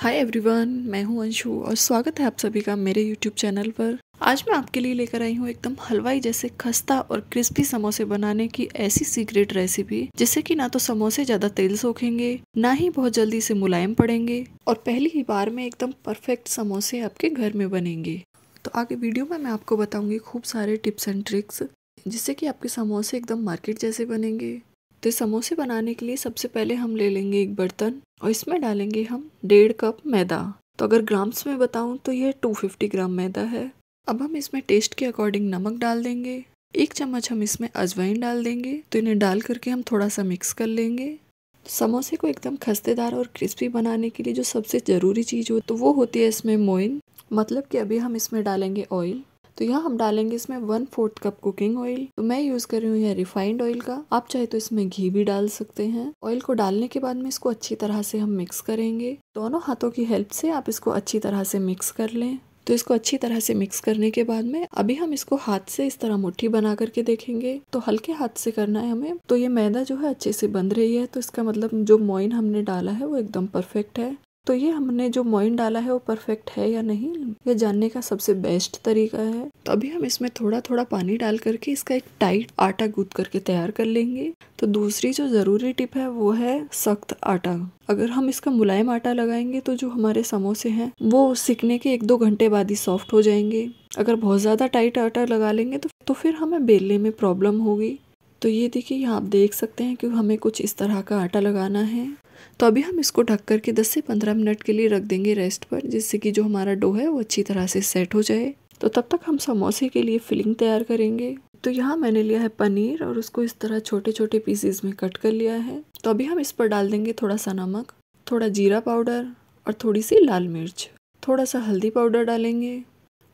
hi everyone मैं हूं अंशु और स्वागत है आप सभी का मेरे यूट्यूब चैनल पर आज मैं आपके लिए लेकर आई हूं एकदम हलवाई जैसे खस्ता और क्रिस्पी समोसे बनाने की ऐसी सीक्रेट रेसिपी जिससे कि ना तो समोसे ज़्यादा तेल सोखेंगे ना ही बहुत जल्दी से मुलायम पड़ेंगे और पहली ही बार में एकदम परफेक्ट समोसे आपके घर में बनेंगे तो आगे वीडियो में मैं आपको बताऊंगी खूब सारे टिप्स एंड ट्रिक्स जिससे कि आपके समोसे एकदम मार्केट जैसे बनेंगे तो समोसे बनाने के लिए सबसे पहले हम ले लेंगे एक बर्तन और इसमें डालेंगे हम डेढ़ कप मैदा तो अगर ग्राम्स में बताऊं तो यह 250 ग्राम मैदा है अब हम इसमें टेस्ट के अकॉर्डिंग नमक डाल देंगे एक चम्मच हम इसमें अजवाइन डाल देंगे तो इन्हें डाल करके हम थोड़ा सा मिक्स कर लेंगे समोसे को एकदम खस्तेदार और क्रिस्पी बनाने के लिए जो सबसे ज़रूरी चीज़ हो तो वो होती है इसमें मोइन मतलब कि अभी हम इसमें डालेंगे ऑयल तो यहाँ हम डालेंगे इसमें one fourth cup cooking oil तो मैं यूज कर रही हूँ यह रिफाइंड ऑयल का आप चाहे तो इसमें घी भी डाल सकते हैं ऑयल को डालने के बाद में इसको अच्छी तरह से हम मिक्स करेंगे दोनों हाथों की हेल्प से आप इसको अच्छी तरह से मिक्स कर लें तो इसको अच्छी तरह से मिक्स करने के बाद में अभी हम इसको हाथ से इस तरह मुट्ठी बना करके देखेंगे तो हल्के हाथ से करना है हमें तो ये मैदा जो है अच्छे से बंध रही है तो इसका मतलब जो मोइन हमने डाला है वो एकदम परफेक्ट है तो ये हमने जो मोइन डाला है वो परफेक्ट है या नहीं ये जानने का सबसे बेस्ट तरीका है तो अभी हम इसमें थोड़ा थोड़ा पानी डाल करके इसका एक टाइट आटा गूद करके तैयार कर लेंगे तो दूसरी जो ज़रूरी टिप है वो है सख्त आटा अगर हम इसका मुलायम आटा लगाएंगे तो जो हमारे समोसे हैं वो सिकने के एक दो घंटे बाद ही सॉफ्ट हो जाएंगे अगर बहुत ज़्यादा टाइट आटा लगा लेंगे तो तो फिर हमें बेलने में प्रॉब्लम होगी तो ये देखिए यहाँ आप देख सकते हैं कि हमें कुछ इस तरह का आटा लगाना है तो अभी हम इसको ढक कर के 10 से 15 मिनट के लिए रख देंगे रेस्ट पर जिससे कि जो हमारा डो है वो अच्छी तरह से सेट हो जाए तो तब तक हम समोसे के लिए फिलिंग तैयार करेंगे तो यहाँ मैंने लिया है पनीर और उसको इस तरह छोटे छोटे पीसेज में कट कर लिया है तो अभी हम इस पर डाल देंगे थोड़ा सा नमक थोड़ा जीरा पाउडर और थोड़ी सी लाल मिर्च थोड़ा सा हल्दी पाउडर डालेंगे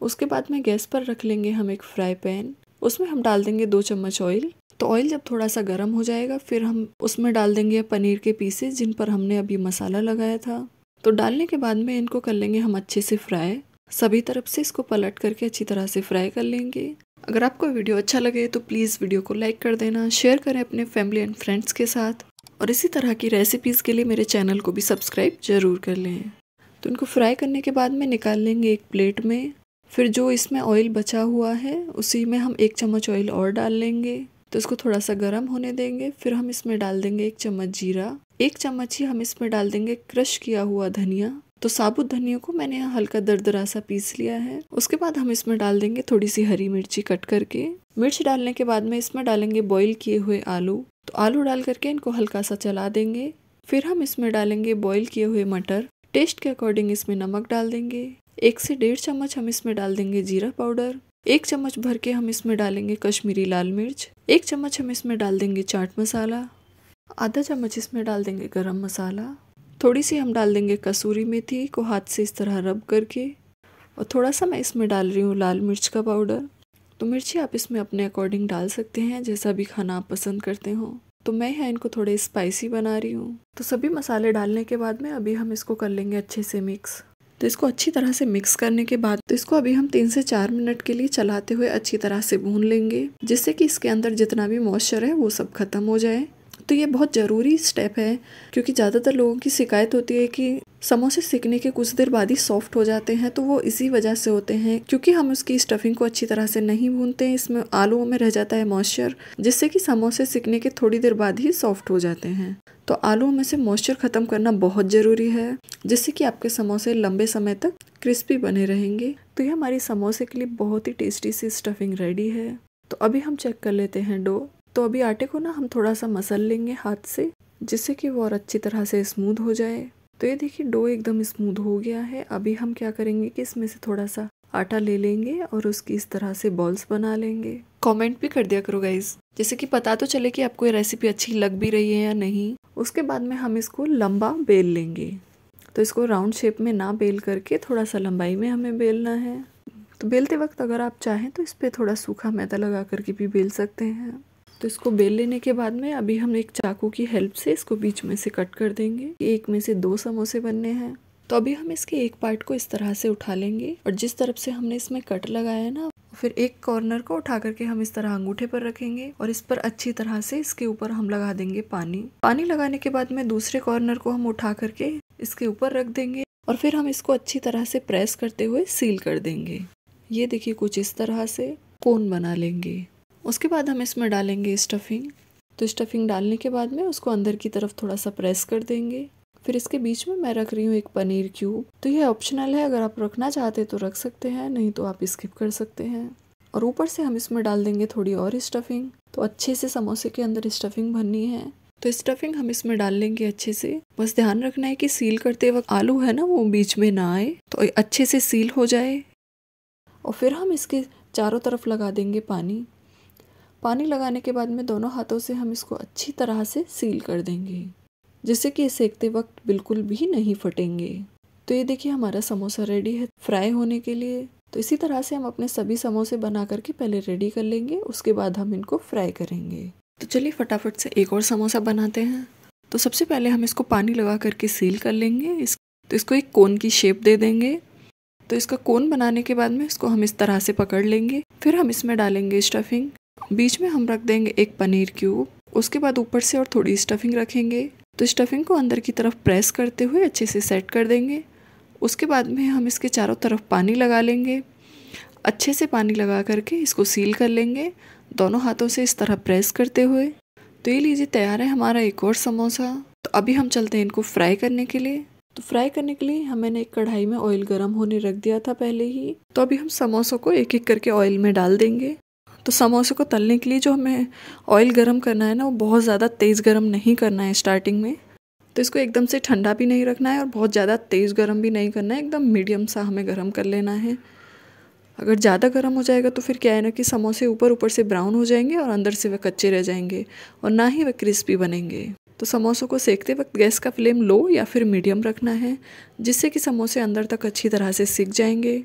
उसके बाद में गैस पर रख लेंगे हम एक फ्राई पैन उसमें हम डाल देंगे दो चम्मच ऑयल तो ऑयल जब थोड़ा सा गर्म हो जाएगा फिर हम उसमें डाल देंगे पनीर के पीसेस जिन पर हमने अभी मसाला लगाया था तो डालने के बाद में इनको कर लेंगे हम अच्छे से फ्राई सभी तरफ से इसको पलट करके अच्छी तरह से फ्राई कर लेंगे अगर आपको वीडियो अच्छा लगे तो प्लीज़ वीडियो को लाइक कर देना शेयर करें अपने फैमिली एंड फ्रेंड्स के साथ और इसी तरह की रेसिपीज़ के लिए मेरे चैनल को भी सब्सक्राइब ज़रूर कर लें तो इनको फ्राई करने के बाद में निकाल लेंगे एक प्लेट में फिर जो इसमें ऑयल बचा हुआ है उसी में हम एक चम्मच ऑयल और डाल लेंगे तो इसको थोड़ा सा गर्म होने देंगे फिर हम इसमें डाल देंगे एक चम्मच जीरा एक चम्मच ही हम इसमें डाल देंगे क्रश किया हुआ धनिया तो साबुत धनियों को मैंने यहाँ हल्का दरदरा सा पीस लिया है उसके बाद हम इसमें डाल देंगे थोड़ी सी हरी मिर्ची कट करके मिर्च डालने के बाद में इसमें डालेंगे बॉईल किए हुए आलू तो आलू डाल करके इनको हल्का सा चला देंगे फिर हम इसमें डालेंगे बॉईल किए हुए मटर टेस्ट के अकॉर्डिंग इसमें नमक डाल देंगे एक से डेढ़ चम्मच हम इसमें डाल देंगे जीरा पाउडर एक चम्मच भर के हम इसमें डालेंगे कश्मीरी लाल मिर्च एक चम्मच हम इसमें डाल देंगे चाट मसाला आधा चम्मच इसमें डाल देंगे गरम मसाला थोड़ी सी हम डाल देंगे कसूरी मेथी को हाथ से इस तरह रब करके और थोड़ा सा मैं इसमें डाल रही हूँ लाल मिर्च का पाउडर तो मिर्ची आप इसमें अपने अकॉर्डिंग डाल सकते हैं जैसा भी खाना आप पसंद करते हो तो मैं यहाँ इनको थोड़े स्पाइसी बना रही हूँ तो सभी मसाले डालने के बाद में अभी हम इसको कर लेंगे अच्छे से मिक्स तो इसको अच्छी तरह से मिक्स करने के बाद तो इसको अभी हम तीन से चार मिनट के लिए चलाते हुए अच्छी तरह से भून लेंगे जिससे कि इसके अंदर जितना भी मॉइस्चर है वो सब खत्म हो जाए तो ये बहुत ज़रूरी स्टेप है क्योंकि ज़्यादातर लोगों की शिकायत होती है कि समोसे सीखने के कुछ देर बाद ही सॉफ्ट हो जाते हैं तो वो इसी वजह से होते हैं क्योंकि हम उसकी स्टफिंग को अच्छी तरह से नहीं भूनते हैं इसमें आलूओं में रह जाता है मॉइस्चर जिससे कि समोसे सीखने के थोड़ी देर बाद ही सॉफ्ट हो जाते हैं तो आलूओं में से मॉइस्चर ख़त्म करना बहुत ज़रूरी है जिससे कि आपके समोसे लंबे समय तक क्रिस्पी बने रहेंगे तो ये हमारी समोसे के लिए बहुत ही टेस्टी सी स्टफिंग रेडी है तो अभी हम चेक कर लेते हैं डो तो अभी आटे को ना हम थोड़ा सा मसल लेंगे हाथ से जिससे कि वो और अच्छी तरह से स्मूथ हो जाए तो ये देखिए डो एकदम स्मूथ हो गया है अभी हम क्या करेंगे कि इसमें से थोड़ा सा आटा ले लेंगे और उसकी इस तरह से बॉल्स बना लेंगे कमेंट भी कर दिया करो गाइज जैसे कि पता तो चले कि आपको ये रेसिपी अच्छी लग भी रही है या नहीं उसके बाद में हम इसको लंबा बेल लेंगे तो इसको राउंड शेप में ना बेल करके थोड़ा सा लंबाई में हमें बेलना है तो बेलते वक्त अगर आप चाहें तो इस पर थोड़ा सूखा मैदा लगा करके भी बेल सकते हैं तो इसको बेल लेने के बाद में अभी हम एक चाकू की हेल्प से इसको बीच में से कट कर देंगे एक में से दो समोसे बनने हैं तो अभी हम इसके एक पार्ट को इस तरह से उठा लेंगे और जिस तरफ से हमने इसमें कट लगाया ना फिर एक कॉर्नर को उठा करके हम इस तरह अंगूठे पर रखेंगे और इस पर अच्छी तरह से इसके ऊपर हम लगा देंगे पानी पानी लगाने के बाद में दूसरे कॉर्नर को हम उठा करके इसके ऊपर रख देंगे और फिर हम इसको अच्छी तरह से प्रेस करते हुए सील कर देंगे ये देखिए कुछ इस तरह से कोन बना लेंगे उसके बाद हम इसमें डालेंगे स्टफिंग तो स्टफिंग डालने के बाद में उसको अंदर की तरफ थोड़ा सा प्रेस कर देंगे फिर इसके बीच में मैं रख रही हूँ एक पनीर क्यूब तो यह ऑप्शनल है अगर आप रखना चाहते तो रख सकते हैं नहीं तो आप स्किप कर सकते हैं और ऊपर से हम इसमें डाल देंगे थोड़ी और स्टफिंग तो अच्छे से समोसे के अंदर स्टफिंग भरनी है तो स्टफिंग हम इसमें डाल लेंगे अच्छे से बस ध्यान रखना है कि सील करते वक्त आलू है ना वो बीच में ना आए तो अच्छे से सील हो जाए और फिर हम इसके चारों तरफ लगा देंगे पानी पानी लगाने के बाद में दोनों हाथों से हम इसको अच्छी तरह से सील कर देंगे जिससे कि सेकते वक्त बिल्कुल भी नहीं फटेंगे तो ये देखिए हमारा समोसा रेडी है फ्राई होने के लिए तो इसी तरह से हम अपने सभी समोसे बना करके पहले रेडी कर लेंगे उसके बाद हम इनको फ्राई करेंगे तो चलिए फटाफट से एक और समोसा बनाते हैं तो सबसे पहले हम इसको पानी लगा करके सील कर लेंगे इस तो इसको एक कोन की शेप दे देंगे तो इसका कोन बनाने के बाद में इसको हम इस तरह से पकड़ लेंगे फिर हम इसमें डालेंगे स्टफिंग बीच में हम रख देंगे एक पनीर क्यूब उसके बाद ऊपर से और थोड़ी स्टफिंग रखेंगे तो स्टफिंग को अंदर की तरफ प्रेस करते हुए अच्छे से सेट कर देंगे उसके बाद में हम इसके चारों तरफ पानी लगा लेंगे अच्छे से पानी लगा करके इसको सील कर लेंगे दोनों हाथों से इस तरह प्रेस करते हुए तो ये लीजिए तैयार है हमारा एक और समोसा तो अभी हम चलते हैं इनको फ्राई करने के लिए तो फ्राई करने के लिए हम मैंने एक कढ़ाई में ऑयल गर्म होने रख दिया था पहले ही तो अभी हम समोसों को एक एक करके ऑयल में डाल देंगे तो समोसे को तलने के लिए जो हमें ऑयल गर्म करना है ना वो बहुत ज़्यादा तेज़ गर्म नहीं करना है स्टार्टिंग में तो इसको एकदम से ठंडा भी नहीं रखना है और बहुत ज़्यादा तेज़ गर्म भी नहीं करना है एकदम मीडियम सा हमें गर्म कर लेना है अगर ज़्यादा गर्म हो जाएगा तो फिर क्या है ना कि समोसे ऊपर ऊपर से ब्राउन हो जाएंगे और अंदर से वह कच्चे रह जाएंगे और ना ही वह क्रिस्पी बनेंगे तो समोसों को सेकते वक्त गैस का फ्लेम लो या फिर मीडियम रखना है जिससे कि समोसे अंदर तक अच्छी तरह से सीख जाएंगे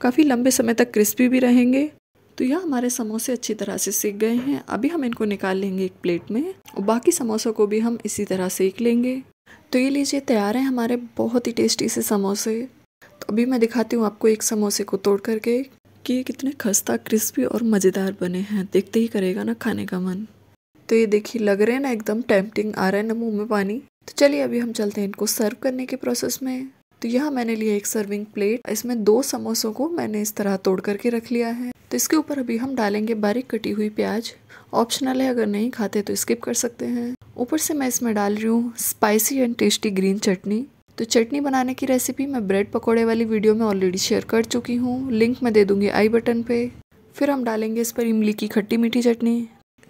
काफ़ी लंबे समय तक क्रिस्पी भी रहेंगे तो यह हमारे समोसे अच्छी तरह से सीख गए हैं अभी हम इनको निकाल लेंगे एक प्लेट में और बाकी समोसों को भी हम इसी तरह सेक लेंगे तो ये लीजिए तैयार हैं हमारे बहुत ही टेस्टी से समोसे तो अभी मैं दिखाती हूँ आपको एक समोसे को तोड़ करके कि ये कितने खस्ता क्रिस्पी और मज़ेदार बने हैं देखते ही करेगा ना खाने का मन तो ये देखिए लग रहे हैं ना एकदम टेम्पटिंग आ रहा है ना मुँह में पानी तो चलिए अभी हम चलते हैं इनको सर्व करने के प्रोसेस में तो यहाँ मैंने लिया एक सर्विंग प्लेट इसमें दो समोसों को मैंने इस तरह तोड़ करके रख लिया है तो इसके ऊपर अभी हम डालेंगे बारीक कटी हुई प्याज ऑप्शनल है अगर नहीं खाते तो स्किप कर सकते हैं ऊपर से मैं इसमें डाल रही हूँ स्पाइसी एंड टेस्टी ग्रीन चटनी तो चटनी बनाने की रेसिपी मैं ब्रेड पकौड़े वाली वीडियो में ऑलरेडी शेयर कर चुकी हूँ लिंक मैं दे दूंगी आई बटन पे फिर हम डालेंगे इस पर इमली की खट्टी मीठी चटनी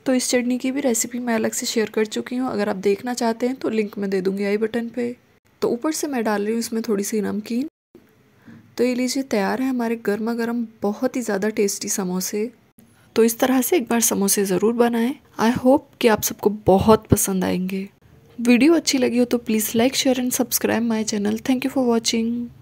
तो इस चटनी की भी रेसिपी मैं अलग से शेयर कर चुकी हूँ अगर आप देखना चाहते हैं तो लिंक मैं दे दूंगी आई बटन पे तो ऊपर से मैं डाल रही हूँ इसमें थोड़ी सी नमकीन तो ये लीजिए तैयार है हमारे गर्मा गर्म बहुत ही ज़्यादा टेस्टी समोसे तो इस तरह से एक बार समोसे ज़रूर बनाएं आई होप कि आप सबको बहुत पसंद आएंगे वीडियो अच्छी लगी हो तो please like share and subscribe my channel thank you for watching